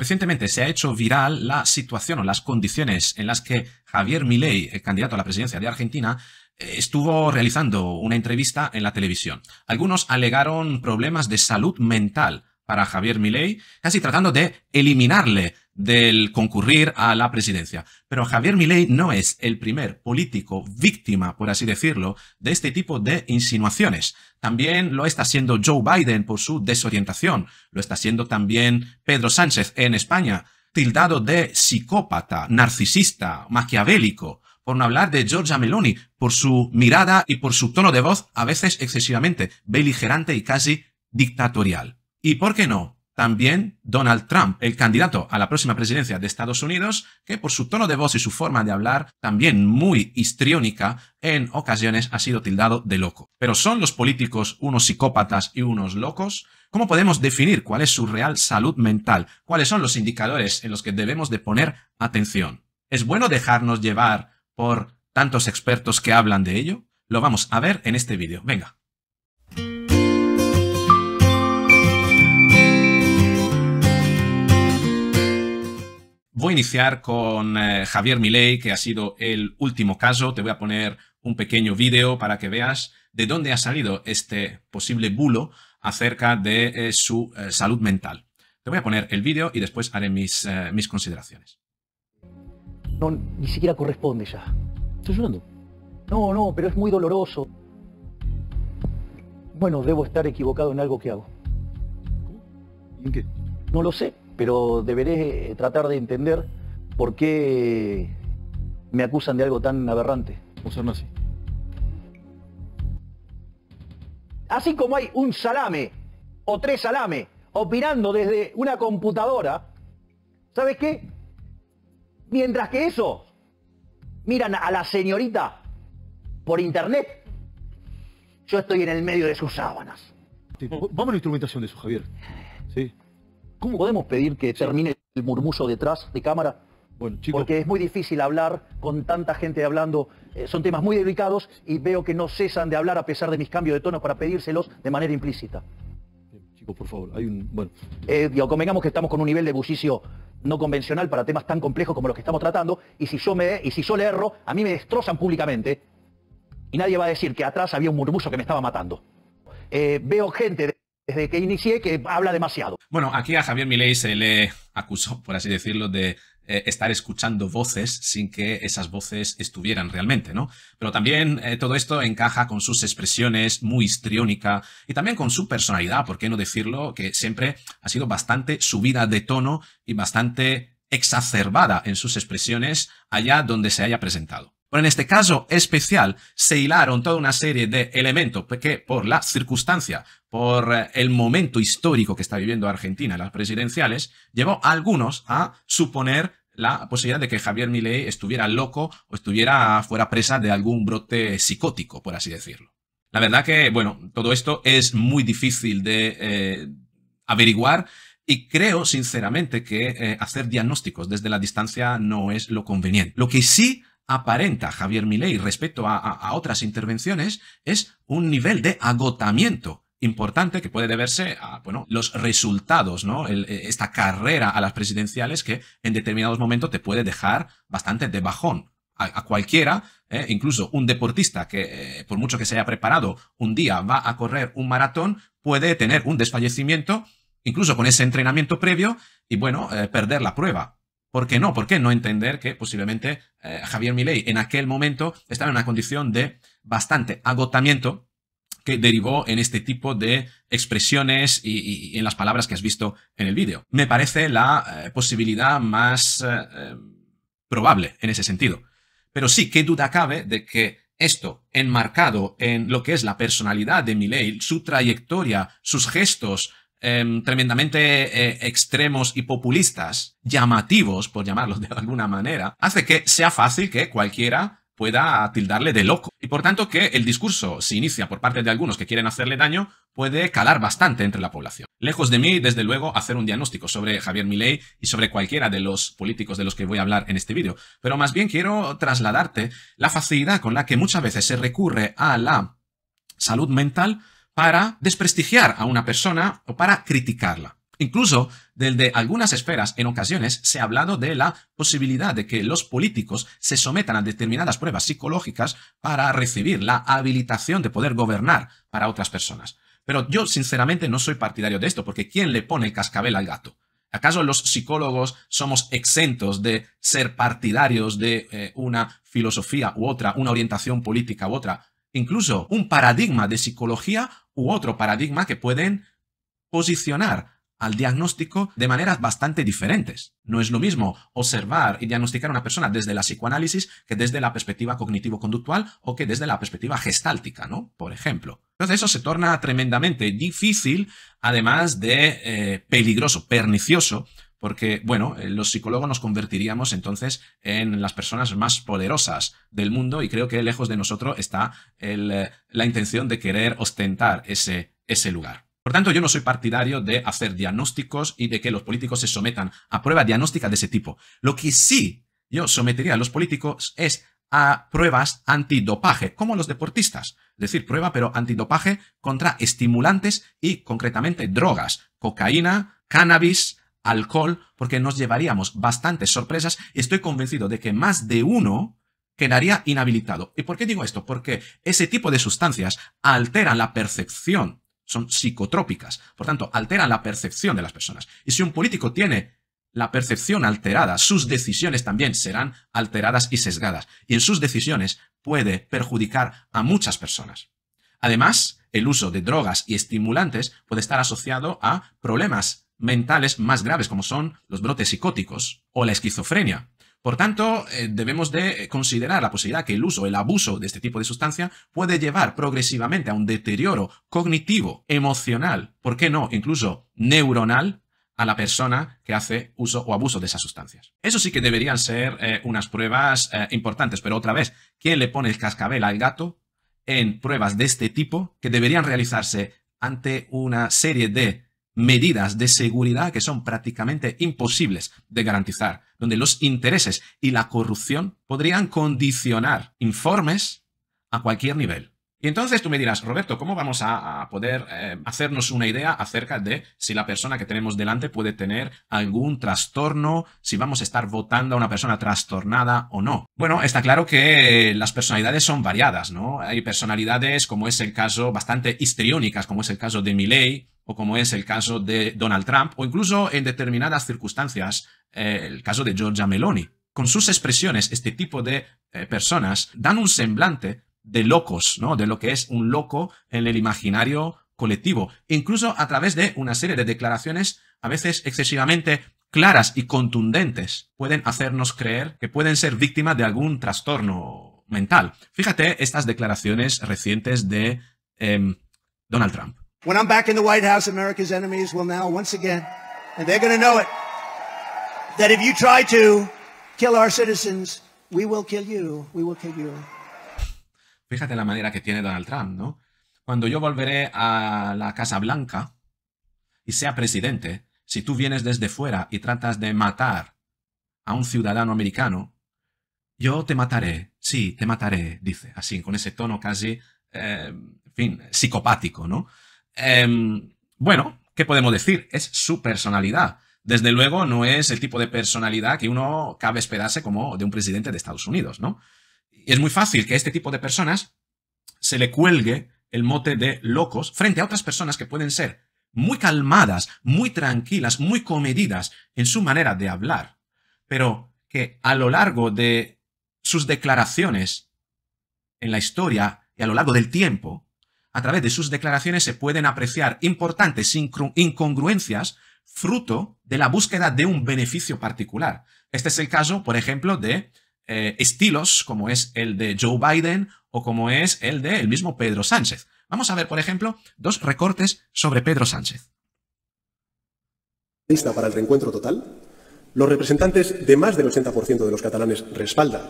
Recientemente se ha hecho viral la situación o las condiciones en las que Javier Milei, el eh, candidato a la presidencia de Argentina, eh, estuvo realizando una entrevista en la televisión. Algunos alegaron problemas de salud mental para Javier Milei, casi tratando de eliminarle del concurrir a la presidencia. Pero Javier Milei no es el primer político víctima, por así decirlo, de este tipo de insinuaciones. También lo está siendo Joe Biden por su desorientación, lo está siendo también Pedro Sánchez en España, tildado de psicópata, narcisista, maquiavélico por no hablar de Giorgia Meloni, por su mirada y por su tono de voz a veces excesivamente beligerante y casi dictatorial. Y por qué no, también Donald Trump, el candidato a la próxima presidencia de Estados Unidos, que por su tono de voz y su forma de hablar, también muy histriónica, en ocasiones ha sido tildado de loco. Pero ¿son los políticos unos psicópatas y unos locos? ¿Cómo podemos definir cuál es su real salud mental? ¿Cuáles son los indicadores en los que debemos de poner atención? ¿Es bueno dejarnos llevar por tantos expertos que hablan de ello? Lo vamos a ver en este vídeo. Venga. Voy a iniciar con eh, Javier Milei, que ha sido el último caso. Te voy a poner un pequeño vídeo para que veas de dónde ha salido este posible bulo acerca de eh, su eh, salud mental. Te voy a poner el vídeo y después haré mis, consideraciones. No, ni siquiera corresponde ya. Estoy llorando. No, no, pero es muy doloroso. Bueno, debo estar equivocado en algo que hago. ¿En qué? No lo sé pero deberé eh, tratar de entender por qué me acusan de algo tan aberrante. ¿Vos así. Así como hay un salame o tres salame opinando desde una computadora, ¿sabes qué? Mientras que eso miran a la señorita por internet, yo estoy en el medio de sus sábanas. vamos a la instrumentación de eso, Javier. Sí. ¿Cómo podemos pedir que termine el murmullo detrás de cámara? Porque es muy difícil hablar con tanta gente hablando. Eh, son temas muy delicados y veo que no cesan de hablar a pesar de mis cambios de tono para pedírselos de manera implícita. Chicos, por favor, hay un... Bueno. Eh, digo, convengamos que estamos con un nivel de bullicio no convencional para temas tan complejos como los que estamos tratando y si yo, me, y si yo le erro, a mí me destrozan públicamente y nadie va a decir que atrás había un murmullo que me estaba matando. Eh, veo gente... De desde que inicié que habla demasiado. Bueno, aquí a Javier Milei se le acusó, por así decirlo, de eh, estar escuchando voces sin que esas voces estuvieran realmente, ¿no? Pero también eh, todo esto encaja con sus expresiones muy histriónica y también con su personalidad, por qué no decirlo, que siempre ha sido bastante subida de tono y bastante exacerbada en sus expresiones allá donde se haya presentado. Pero en este caso especial se hilaron toda una serie de elementos que por la circunstancia, por eh, el momento histórico que está viviendo Argentina en las presidenciales, llevó a algunos a suponer la posibilidad de que Javier Milei estuviera loco o estuviera fuera presa de algún brote psicótico, por así decirlo. La verdad que, bueno, todo esto es muy difícil de eh, averiguar y creo sinceramente que eh, hacer diagnósticos desde la distancia no es lo conveniente. Lo que sí aparenta Javier Milei respecto a, otras intervenciones es un nivel de agotamiento importante que puede deberse a bueno, los resultados, ¿no? Eh, esta carrera a las presidenciales que en determinados momentos te puede dejar bastante de bajón. A, cualquiera, eh, incluso un deportista que, eh, por mucho que se haya preparado, un día va a correr un maratón, puede tener un desfallecimiento, incluso con ese entrenamiento previo, y bueno, perder la prueba. ¿Por qué no? ¿Por qué no entender que posiblemente eh, Javier Milei en aquel momento estaba en una condición de bastante agotamiento que derivó en este tipo de expresiones y, en las palabras que has visto en el vídeo? Me parece la eh, posibilidad más eh, probable en ese sentido. Pero sí, qué duda cabe de que esto, enmarcado en lo que es la personalidad de Milei, su trayectoria, sus gestos, Em, tremendamente eh, extremos y populistas, llamativos, por llamarlos de alguna manera, hace que sea fácil que cualquiera pueda tildarle de loco. Y por tanto que el discurso, si inicia por parte de algunos que quieren hacerle daño, puede calar bastante entre la población. Lejos de mí, desde luego, hacer un diagnóstico sobre Javier Milei y sobre cualquiera de los políticos de los que voy a hablar en este vídeo, pero más bien quiero trasladarte la facilidad con la que muchas veces se recurre a la salud mental para desprestigiar a una persona o para criticarla. Incluso desde algunas esferas en ocasiones se ha hablado de la posibilidad de que los políticos se sometan a determinadas pruebas psicológicas para recibir la habilitación de poder gobernar para otras personas. Pero yo sinceramente no soy partidario de esto, porque ¿quién le pone el cascabel al gato? ¿Acaso los psicólogos somos exentos de ser partidarios de eh, una filosofía u otra, una orientación política u otra? incluso un paradigma de psicología u otro paradigma que pueden posicionar al diagnóstico de maneras bastante diferentes. No es lo mismo observar y diagnosticar a una persona desde la psicoanálisis que desde la perspectiva cognitivo-conductual o que desde la perspectiva gestáltica, ¿no? Por ejemplo. Entonces eso se torna tremendamente difícil, además de eh, peligroso, pernicioso, porque, bueno, eh, los psicólogos nos convertiríamos entonces en las personas más poderosas del mundo y creo que lejos de nosotros está eh, la intención de querer ostentar ese, ese lugar. Por tanto, yo no soy partidario de hacer diagnósticos y de que los políticos se sometan a pruebas diagnósticas de ese tipo. Lo que sí yo sometería a los políticos es a pruebas antidopaje, como los deportistas. Es decir, prueba pero antidopaje contra estimulantes y concretamente drogas, cocaína, cannabis, alcohol porque nos llevaríamos bastantes sorpresas estoy convencido de que más de uno quedaría inhabilitado. ¿Y por qué digo esto? Porque ese tipo de sustancias alteran la percepción, son psicotrópicas, por tanto, alteran la percepción de las personas. Y si un político tiene la percepción alterada, sus decisiones también serán alteradas y sesgadas, y en sus decisiones puede perjudicar a muchas personas. Además, el uso de drogas y estimulantes puede estar asociado a problemas mentales más graves como son los brotes psicóticos o la esquizofrenia. Por tanto, eh, debemos de considerar la posibilidad que el uso, el abuso de este tipo de sustancia puede llevar progresivamente a un deterioro cognitivo, emocional, ¿por qué no? Incluso neuronal a la persona que hace uso o abuso de esas sustancias. Eso sí que deberían ser eh, unas pruebas eh, importantes, pero otra vez, ¿quién le pone el cascabel al gato en pruebas de este tipo que deberían realizarse ante una serie de medidas de seguridad que son prácticamente imposibles de garantizar, donde los intereses y la corrupción podrían condicionar informes a cualquier nivel. Y entonces tú me dirás, Roberto, ¿cómo vamos a, poder eh, hacernos una idea acerca de si la persona que tenemos delante puede tener algún trastorno, si vamos a estar votando a una persona trastornada o no? Bueno, está claro que las personalidades son variadas, ¿no? Hay personalidades, como es el caso, bastante histriónicas, como es el caso de Milley, como es el caso de Donald Trump, o incluso en determinadas circunstancias eh, el caso de Georgia Meloni. Con sus expresiones, este tipo de eh, personas dan un semblante de locos, ¿no? De lo que es un loco en el imaginario colectivo, incluso a través de una serie de declaraciones a veces excesivamente claras y contundentes, pueden hacernos creer que pueden ser víctimas de algún trastorno mental. Fíjate estas declaraciones recientes de em, Donald Trump. When I'm back in the White House, America's enemies will now once again, and they're going to know it, that if you try to kill our citizens, we will kill you, we will kill you. Fíjate la manera que tiene Donald Trump, ¿no? Cuando yo volveré a la Casa Blanca y sea presidente, si tú vienes desde fuera y tratas de matar a un ciudadano americano, yo te mataré, sí, te mataré, dice, así, con ese tono casi, eh, en fin, psicopático, ¿no? Em, bueno, ¿qué podemos decir? Es su personalidad. Desde luego no es el tipo de personalidad que uno cabe esperarse como de un presidente de Estados Unidos, ¿no? Y es muy fácil que a este tipo de personas se le cuelgue el mote de locos frente a otras personas que pueden ser muy calmadas, muy tranquilas, muy comedidas en su manera de hablar, pero que a lo largo de sus declaraciones en la historia y a lo largo del tiempo a través de sus declaraciones se pueden apreciar importantes incongruencias fruto de la búsqueda de un beneficio particular. Este es el caso, por ejemplo, de eh, estilos como es el de Joe Biden o como es el de el mismo Pedro Sánchez. Vamos a ver, por ejemplo, dos recortes sobre Pedro Sánchez. Lista para el reencuentro total. Los representantes de más del 80% de los catalanes respaldan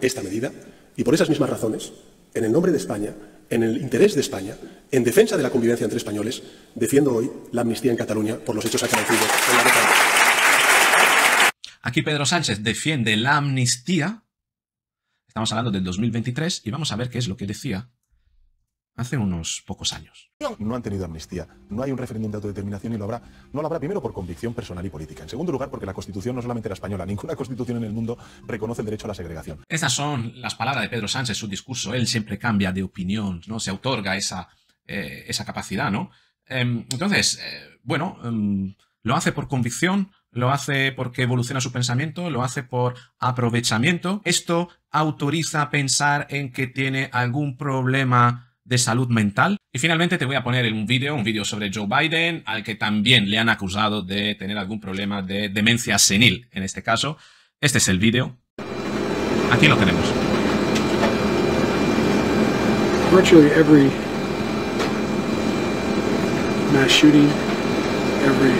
esta medida y por esas mismas razones, en el nombre de España, en el interés de España, en defensa de la convivencia entre españoles, defiendo hoy la amnistía en Cataluña por los hechos acaecidos en la Aquí Pedro Sánchez defiende la amnistía. Estamos hablando del 2023 y vamos a ver qué es lo que decía hace unos pocos años. No han tenido amnistía, no hay un referéndum de autodeterminación y lo habrá, no lo habrá primero por convicción personal y política. En segundo lugar, porque la Constitución, no solamente la española, ninguna Constitución en el mundo reconoce el derecho a la segregación. Esas son las palabras de Pedro Sánchez, su discurso. Él siempre cambia de opinión, ¿no? Se otorga esa, eh, esa capacidad, ¿no? Em, entonces, eh, bueno, em, lo hace por convicción, lo hace porque evoluciona su pensamiento, lo hace por aprovechamiento. Esto autoriza a pensar en que tiene algún problema de salud mental. Y finalmente te voy a poner un vídeo, un vídeo sobre Joe Biden, al que también le han acusado de tener algún problema de demencia senil, en este caso. Este es el vídeo. Aquí lo tenemos. Virtually every mass shooting, every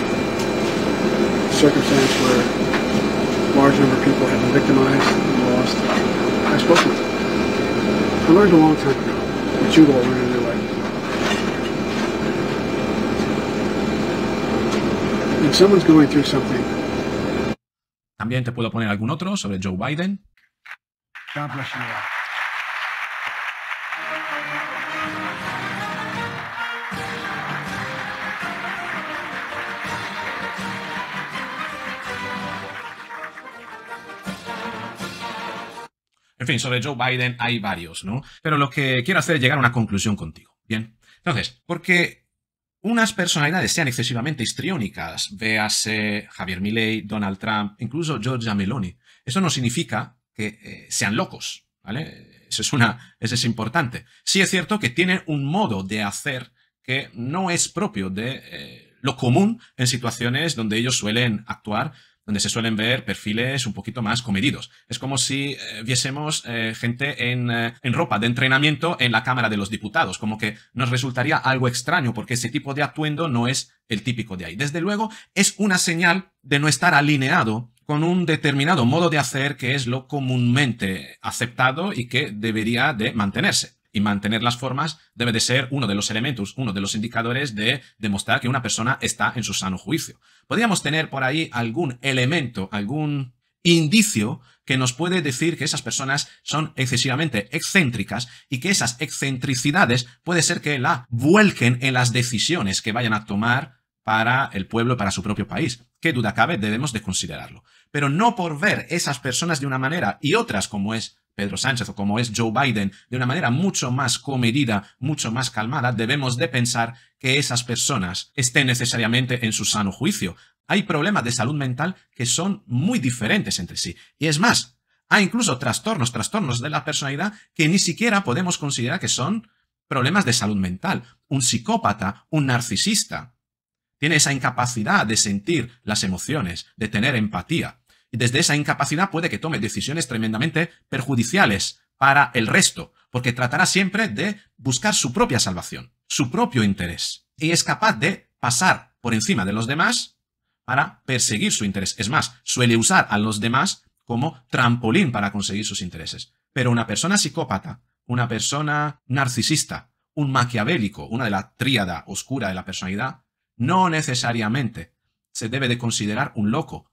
circumstance where a large number of people have been victimized and lost, I've spoken with them. I learned a long time ago that you want really like. If someone's going through something. También te puedo poner algún otro sobre Joe Biden. God bless you all. En fin, sobre Joe Biden hay varios, ¿no? Pero lo que quiero hacer es llegar a una conclusión contigo. Bien. Entonces, porque unas personalidades sean excesivamente histriónicas, véase Javier Milley, Donald Trump, incluso Giorgia Meloni, eso no significa que eh, sean locos, ¿vale? Eso es, una, eso es importante. Sí es cierto que tienen un modo de hacer que no es propio de eh, lo común en situaciones donde ellos suelen actuar donde se suelen ver perfiles un poquito más comedidos. Es como si eh, viésemos eh, gente en, eh, en, ropa de entrenamiento en la Cámara de los Diputados, como que nos resultaría algo extraño porque ese tipo de atuendo no es el típico de ahí. Desde luego, es una señal de no estar alineado con un determinado modo de hacer que es lo comúnmente aceptado y que debería de mantenerse. Y mantener las formas debe de ser uno de los elementos, uno de los indicadores de demostrar que una persona está en su sano juicio. Podríamos tener por ahí algún elemento, algún indicio que nos puede decir que esas personas son excesivamente excéntricas y que esas excentricidades puede ser que la vuelquen en las decisiones que vayan a tomar para el pueblo, para su propio país. Qué duda cabe, debemos de considerarlo. Pero no por ver esas personas de una manera y otras como es Pedro Sánchez o como es Joe Biden, de una manera mucho más comedida, mucho más calmada, debemos de pensar que esas personas estén necesariamente en su sano juicio. Hay problemas de salud mental que son muy diferentes entre sí. Y es más, hay incluso trastornos, trastornos de la personalidad que ni siquiera podemos considerar que son problemas de salud mental. Un psicópata, un narcisista, tiene esa incapacidad de sentir las emociones, de tener empatía. Y desde esa incapacidad puede que tome decisiones tremendamente perjudiciales para el resto, porque tratará siempre de buscar su propia salvación, su propio interés. Y es capaz de pasar por encima de los demás para perseguir su interés. Es más, suele usar a los demás como trampolín para conseguir sus intereses. Pero una persona psicópata, una persona narcisista, un maquiavélico, una de la tríada oscura de la personalidad, no necesariamente se debe de considerar un loco,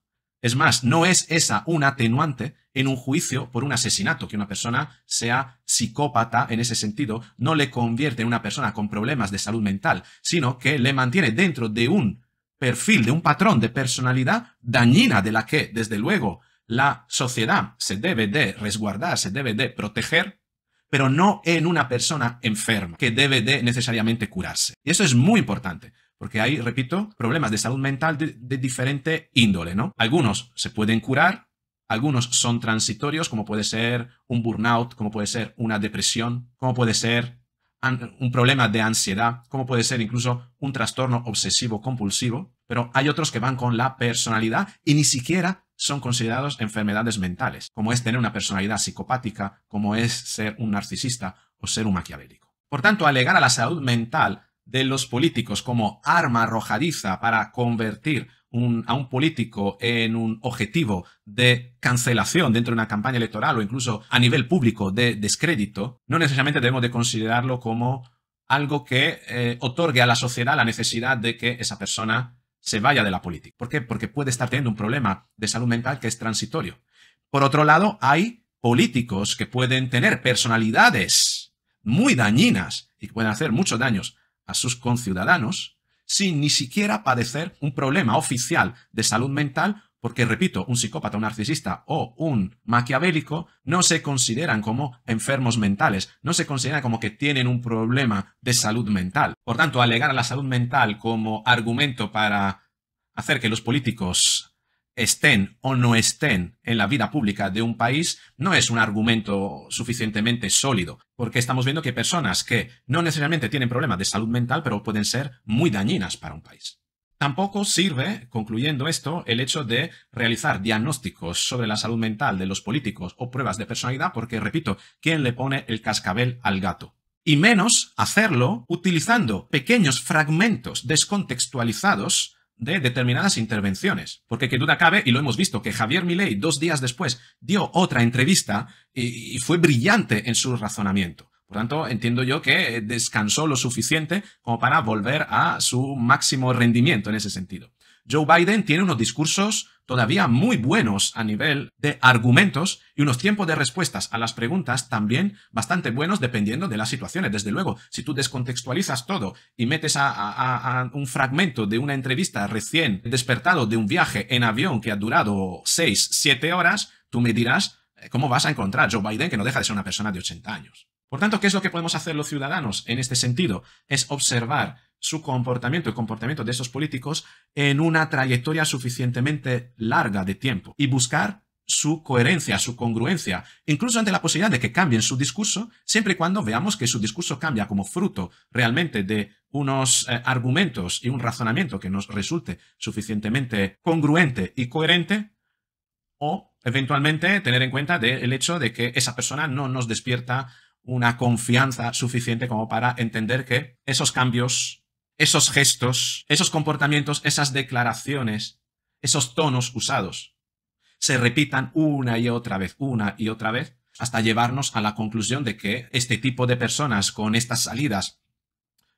es más, no es esa un atenuante en un juicio por un asesinato, que una persona sea psicópata en ese sentido, no le convierte en una persona con problemas de salud mental, sino que le mantiene dentro de un perfil, de un patrón de personalidad dañina de la que, desde luego, la sociedad se debe de resguardar, se debe de proteger, pero no en una persona enferma que debe de necesariamente curarse. Y eso es muy importante, porque hay, repito, problemas de salud mental de, diferente índole, ¿no? Algunos se pueden curar, algunos son transitorios, como puede ser un burnout, como puede ser una depresión, como puede ser un problema de ansiedad, como puede ser incluso un trastorno obsesivo compulsivo, pero hay otros que van con la personalidad y ni siquiera son considerados enfermedades mentales, como es tener una personalidad psicopática, como es ser un narcisista o ser un maquiavélico. Por tanto, alegar a la salud mental de los políticos como arma arrojadiza para convertir a un político en un objetivo de cancelación dentro de una campaña electoral o incluso a nivel público de descrédito, no necesariamente debemos de considerarlo como algo que eh, otorgue a la sociedad la necesidad de que esa persona se vaya de la política. ¿Por qué? Porque puede estar teniendo un problema de salud mental que es transitorio. Por otro lado, hay políticos que pueden tener personalidades muy dañinas y que pueden hacer muchos daños a sus conciudadanos sin ni siquiera padecer un problema oficial de salud mental porque, repito, un psicópata, un narcisista o un maquiavélico no se consideran como enfermos mentales, no se consideran como que tienen un problema de salud mental. Por tanto, alegar a la salud mental como argumento para hacer que los políticos estén o no estén en la vida pública de un país no es un argumento suficientemente sólido, porque estamos viendo que personas que no necesariamente tienen problemas de salud mental, pero pueden ser muy dañinas para un país. Tampoco sirve, concluyendo esto, el hecho de realizar diagnósticos sobre la salud mental de los políticos o pruebas de personalidad, porque, repito, ¿quién le pone el cascabel al gato? Y menos hacerlo utilizando pequeños fragmentos descontextualizados de determinadas intervenciones. Porque que duda cabe, y lo hemos visto, que Javier Milei dos días después dio otra entrevista y, y fue brillante en su razonamiento. Por tanto, entiendo yo que descansó lo suficiente como para volver a su máximo rendimiento en ese sentido. Joe Biden tiene unos discursos todavía muy buenos a nivel de argumentos y unos tiempos de respuestas a las preguntas también bastante buenos dependiendo de las situaciones. Desde luego, si tú descontextualizas todo y metes a, un fragmento de una entrevista recién despertado de un viaje en avión que ha durado 6, 7 horas, tú me dirás eh, cómo vas a encontrar a Joe Biden que no deja de ser una persona de 80 años. Por tanto, ¿qué es lo que podemos hacer los ciudadanos en este sentido? Es observar su comportamiento, el comportamiento de esos políticos en una trayectoria suficientemente larga de tiempo y buscar su coherencia, su congruencia, incluso ante la posibilidad de que cambien su discurso, siempre y cuando veamos que su discurso cambia como fruto realmente de unos eh, argumentos y un razonamiento que nos resulte suficientemente congruente y coherente, o eventualmente tener en cuenta el hecho de que esa persona no nos despierta una confianza suficiente como para entender que esos cambios esos gestos, esos comportamientos, esas declaraciones, esos tonos usados, se repitan una y otra vez, una y otra vez, hasta llevarnos a la conclusión de que este tipo de personas con estas salidas,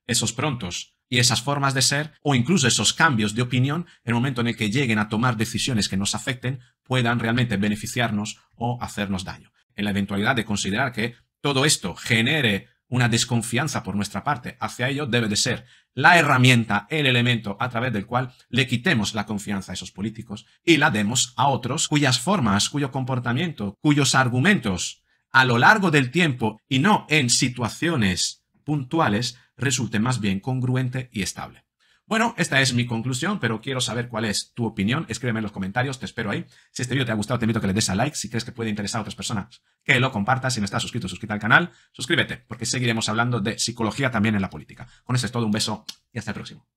esos prontos y esas formas de ser, o incluso esos cambios de opinión, en el momento en el que lleguen a tomar decisiones que nos afecten, puedan realmente beneficiarnos o hacernos daño. En la eventualidad de considerar que todo esto genere una desconfianza por nuestra parte hacia ello, debe de ser la herramienta, el elemento a través del cual le quitemos la confianza a esos políticos y la demos a otros cuyas formas, cuyo comportamiento, cuyos argumentos a lo largo del tiempo y no en situaciones puntuales resulte más bien congruente y estable. Bueno, esta es mi conclusión, pero quiero saber cuál es tu opinión. Escríbeme en los comentarios, te espero ahí. Si este vídeo te ha gustado, te invito a que le des a like. Si crees que puede interesar a otras personas, que lo compartas. Si no estás suscrito, suscríbete al canal. Suscríbete, porque seguiremos hablando de psicología también en la política. Con eso es todo, un beso y hasta el próximo.